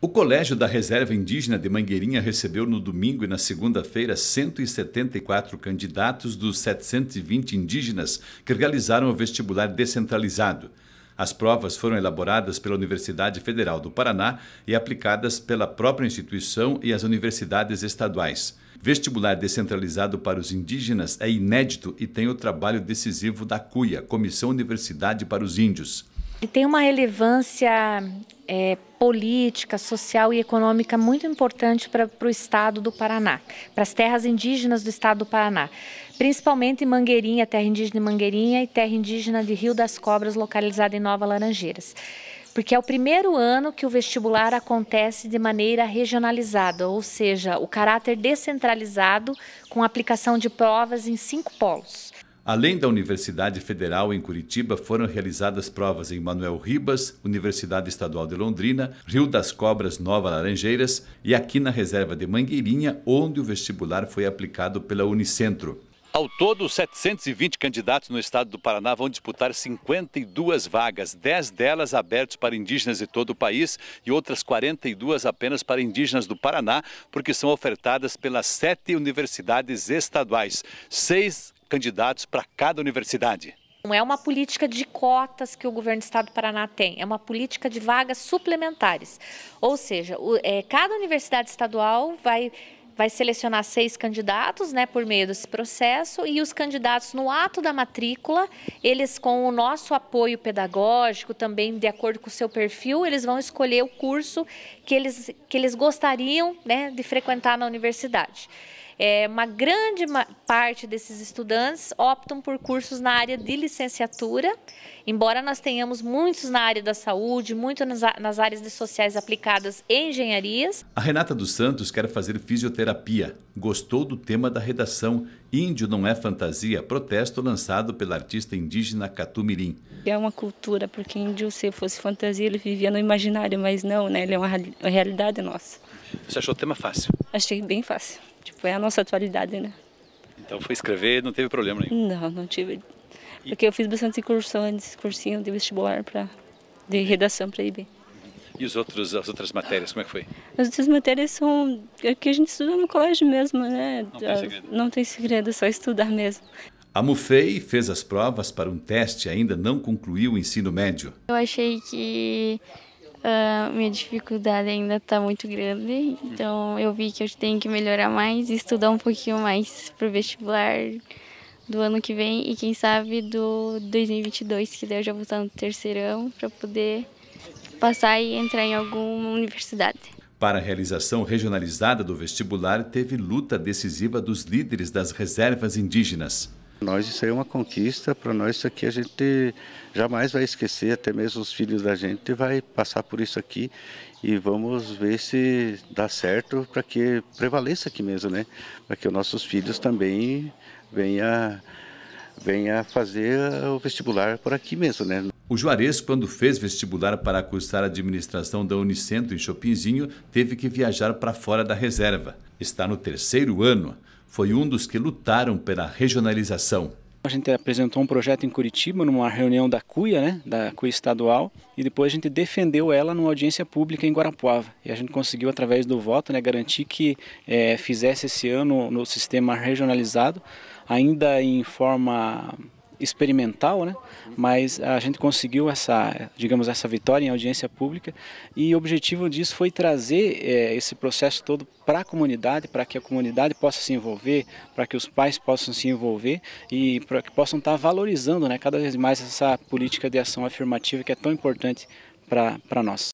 O Colégio da Reserva Indígena de Mangueirinha recebeu no domingo e na segunda-feira 174 candidatos dos 720 indígenas que realizaram o vestibular descentralizado. As provas foram elaboradas pela Universidade Federal do Paraná e aplicadas pela própria instituição e as universidades estaduais. Vestibular descentralizado para os indígenas é inédito e tem o trabalho decisivo da CUIA, Comissão Universidade para os Índios tem uma relevância é, política, social e econômica muito importante para o estado do Paraná, para as terras indígenas do estado do Paraná, principalmente Mangueirinha, terra indígena de Mangueirinha e terra indígena de Rio das Cobras, localizada em Nova Laranjeiras. Porque é o primeiro ano que o vestibular acontece de maneira regionalizada, ou seja, o caráter descentralizado, com aplicação de provas em cinco polos. Além da Universidade Federal em Curitiba, foram realizadas provas em Manuel Ribas, Universidade Estadual de Londrina, Rio das Cobras Nova Laranjeiras e aqui na Reserva de Mangueirinha, onde o vestibular foi aplicado pela Unicentro. Ao todo, 720 candidatos no estado do Paraná vão disputar 52 vagas, 10 delas abertas para indígenas de todo o país e outras 42 apenas para indígenas do Paraná, porque são ofertadas pelas sete universidades estaduais. Seis candidatos para cada universidade. Não é uma política de cotas que o governo do Estado do Paraná tem, é uma política de vagas suplementares. Ou seja, o, é, cada universidade estadual vai vai selecionar seis candidatos né, por meio desse processo e os candidatos, no ato da matrícula, eles com o nosso apoio pedagógico, também de acordo com o seu perfil, eles vão escolher o curso que eles, que eles gostariam né, de frequentar na universidade. É, uma grande parte desses estudantes optam por cursos na área de licenciatura, embora nós tenhamos muitos na área da saúde, muito nas, nas áreas de sociais aplicadas e engenharias. A Renata dos Santos quer fazer fisioterapia. Gostou do tema da redação Índio não é fantasia, protesto lançado pela artista indígena Catumirim. É uma cultura, porque índio, se fosse fantasia, ele vivia no imaginário, mas não, né? Ele é uma realidade nossa. Você achou o tema fácil? Achei bem fácil. Tipo, é a nossa atualidade, né? Então foi escrever, não teve problema nenhum? Não, não tive. Porque eu fiz bastante cursão, cursinho de vestibular pra, de redação para ir bem. E os outros, as outras matérias, como é que foi? As outras matérias são é que a gente estuda no colégio mesmo, né? Não tem segredo. Não tem segredo, é só estudar mesmo. A Mufei fez as provas para um teste e ainda não concluiu o ensino médio. Eu achei que uh, minha dificuldade ainda está muito grande, então eu vi que eu tenho que melhorar mais e estudar um pouquinho mais para o vestibular do ano que vem e quem sabe do 2022, que daí eu já vou estar no terceirão para poder passar e entrar em alguma universidade. Para a realização regionalizada do vestibular, teve luta decisiva dos líderes das reservas indígenas. Nós, isso aí é uma conquista, para nós isso aqui a gente jamais vai esquecer, até mesmo os filhos da gente vai passar por isso aqui e vamos ver se dá certo para que prevaleça aqui mesmo, né? Para que os nossos filhos também venham venha fazer o vestibular por aqui mesmo, né? O Juarez, quando fez vestibular para cursar a administração da Unicentro em Chopinzinho, teve que viajar para fora da reserva. Está no terceiro ano. Foi um dos que lutaram pela regionalização. A gente apresentou um projeto em Curitiba, numa reunião da CUIA, né, da CUIA estadual, e depois a gente defendeu ela numa audiência pública em Guarapuava. E a gente conseguiu, através do voto, né, garantir que é, fizesse esse ano no sistema regionalizado, ainda em forma experimental, né? mas a gente conseguiu essa, digamos, essa vitória em audiência pública e o objetivo disso foi trazer é, esse processo todo para a comunidade, para que a comunidade possa se envolver, para que os pais possam se envolver e para que possam estar tá valorizando né, cada vez mais essa política de ação afirmativa que é tão importante para nós.